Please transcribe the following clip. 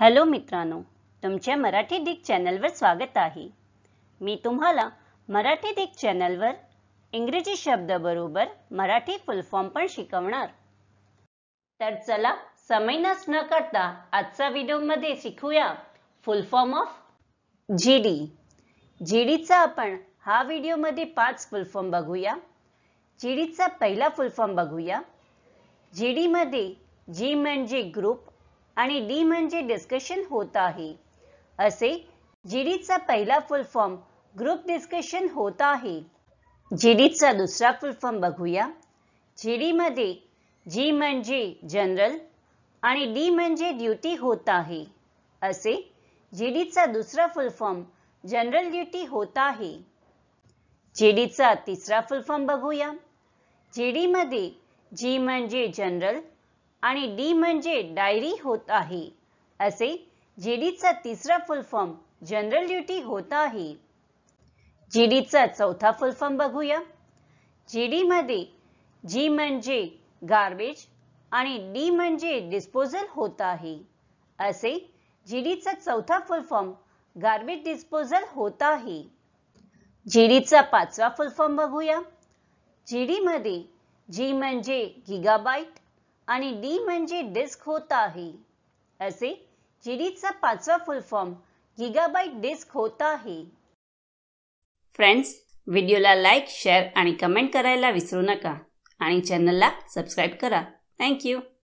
hello मित्रांनो तुमच्या Marathi Dick चॅनलवर स्वागत आहे मी तुम्हाला मराठी डिक चॅनलवर इंग्रजी शब्द बरोबर मराठी फुल फॉर्म पण शिकवणार तर चला समय नस न करता आजचा व्हिडिओमध्ये शिकूया full form of G D G डीचा आपण हा व्हिडिओमध्ये पाच फुलफॉर्म बघूया जी डीचा पहिला फुलफॉर्म बघूया जी मध्ये जी म्हणजे ग्रुप आणि डी म्हणजे डिस्कशन होत आहे असे जीडीचा पहिला फुल फॉर्म ग्रुप डिस्कशन होत आहे जीडीचा दुसरा फुल फॉर्म बघूया मध्ये जी म्हणजे जनरल आणि डी म्हणजे ड्युटी होत आहे असे जीडीचा दुसरा फुल फॉर्म जनरल ड्युटी होत आहे जीडीचा तिसरा फुल फॉर्म बघूया मध्ये जी म्हणजे जनरल आणि डी म्हणजे डायरी होत आहे असे जेडीचा तिसरा फुल फॉर्म जनरल ड्युटी होत आहे जेडीचा चौथा फुल फॉर्म बघूया जेडी मध्ये जी म्हणजे गार्बेज आणि डी म्हणजे डिस्पोजल होत आहे असे जेडीचा चौथा फुल फॉर्म गार्बेज डिस्पोजल होत आहे डीचा पाचवा फुल फॉर्म बघूया जेडी मध्ये जी म्हणजे गिगाबाईट आणि डी म्हणजे डिस्क होत आहे असे जीडीचा पाचवा फुल फॉर्म गिगाबाईट डिस्क होत आहे फ्रेंड्स व्हिडिओला लाईक शेअर आणि कमेंट करायला विसरू नका आणि चॅनलला सबस्क्राईब करा थँक्यू